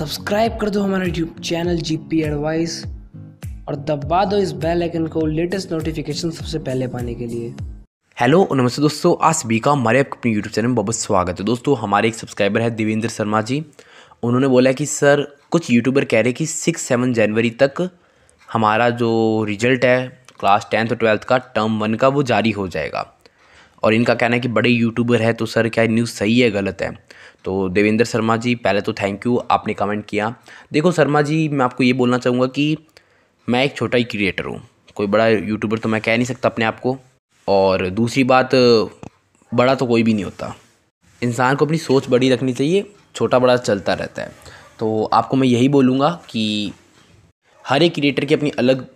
subscribe कर दो हमारा YouTube channel G P advice और दबा दो इस बेल आइकन को लेटेस्ट नोटिफिकेशन सबसे पहले पाने के लिए हेलो नमस्ते दोस्तों आज सभी का हमारे अपने यूट्यूब चैनल में बहुत स्वागत है दोस्तों हमारे एक सब्सक्राइबर है देवेंद्र शर्मा जी उन्होंने बोला कि सर कुछ यूट्यूबर कह रहे कि सिक्स सेवन जनवरी तक हमारा जो रिजल्ट है क्लास टेंथ और ट्वेल्थ का टर्म वन का वो जारी हो जाएगा और इनका कहना है कि बड़े यूट्यूबर है तो सर क्या न्यूज़ सही है गलत है तो देवेंद्र शर्मा जी पहले तो थैंक यू आपने कमेंट किया देखो शर्मा जी मैं आपको ये बोलना चाहूँगा कि मैं एक छोटा ही क्रिएटर हूँ कोई बड़ा यूट्यूबर तो मैं कह नहीं सकता अपने आप को और दूसरी बात बड़ा तो कोई भी नहीं होता इंसान को अपनी सोच बड़ी रखनी चाहिए छोटा बड़ा चलता रहता है तो आपको मैं यही बोलूँगा कि हर एक क्रिएटर की अपनी अलग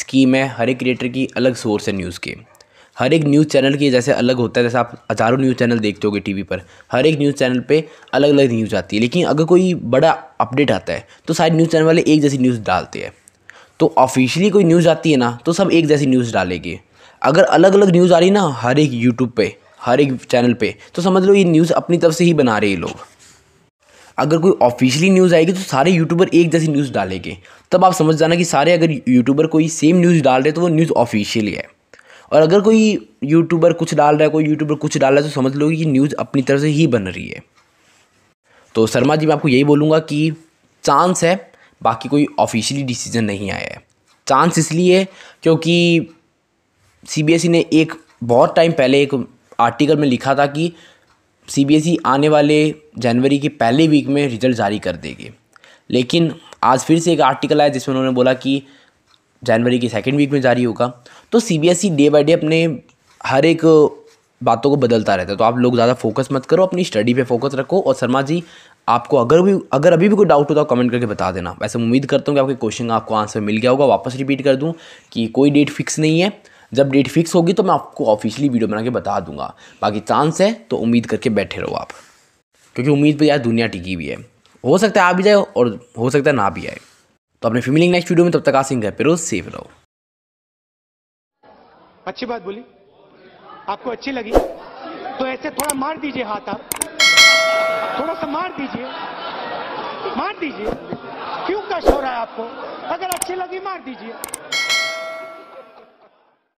स्कीम है हर एक क्रिएटर की अलग सोर्स है न्यूज़ के हर एक न्यूज़ चैनल की जैसे अलग होता है जैसे आप हज़ारों न्यूज़ चैनल देखते होगे टीवी पर हर एक न्यूज़ चैनल पे अलग अलग न्यूज़ आती है लेकिन अगर कोई बड़ा अपडेट आता है तो सारे न्यूज़ चैनल वाले एक जैसी न्यूज़ डालते हैं तो ऑफिशियली कोई न्यूज़ आती है ना तो सब एक जैसी न्यूज़ डालेंगे अगर अलग अलग न्यूज़ आ रही ना हर एक यूट्यूब पर हर एक चैनल पर तो समझ लो ये न्यूज़ अपनी तरफ से ही बना रहे हैं लोग अगर कोई ऑफिशियली न्यूज़ आएगी तो सारे यूट्यूबर एक जैसी न्यूज़ डालेंगे तब आप समझ जाना कि सारे अगर यूट्यूबर कोई सेम न्यूज़ डाल रहे तो वो न्यूज़ ऑफिशियली है और अगर कोई यूट्यूबर कुछ डाल रहा है कोई यूट्यूबर कुछ डाल रहा है तो समझ लो कि न्यूज़ अपनी तरह से ही बन रही है तो शर्मा जी मैं आपको यही बोलूँगा कि चांस है बाकी कोई ऑफिशियली डिसीजन नहीं आया है चांस इसलिए क्योंकि सी e ने एक बहुत टाइम पहले एक आर्टिकल में लिखा था कि सी e आने वाले जनवरी के पहले वीक में रिज़ल्ट जारी कर देगी लेकिन आज फिर से एक आर्टिकल आया जिसमें उन्होंने बोला कि जनवरी की सेकेंड वीक में जारी होगा तो सी डे बाई डे अपने हर एक बातों को बदलता रहता है तो आप लोग ज़्यादा फोकस मत करो अपनी स्टडी पे फोकस रखो और शर्मा जी आपको अगर भी अगर अभी भी कोई डाउट होता तो कमेंट करके बता देना वैसे उम्मीद करता हूँ कि आपके क्वेश्चन का आपको आंसर मिल गया होगा वापस रिपीट कर दूँ कि कोई डेट फिक्स नहीं है जब डेट फिक्स होगी तो मैं आपको ऑफिशियली वीडियो बना के बता दूंगा बाकी चांस है तो उम्मीद करके बैठे रहो आप क्योंकि उम्मीद पर यार दुनिया टिकी हुई है हो सकता है आ भी जाए और हो सकता है ना भी आए तो अपने फिर मिलेंगे नेक्स्ट वीडियो में तब तक आसिंग है फिर सेफ रहो अच्छी बात बोली आपको अच्छी लगी तो ऐसे थोड़ा मार दीजिए हाथ आप थोड़ा सा मार दीजिए मार दीजिए क्यों कष्ट हो रहा है आपको अगर अच्छी लगी मार दीजिए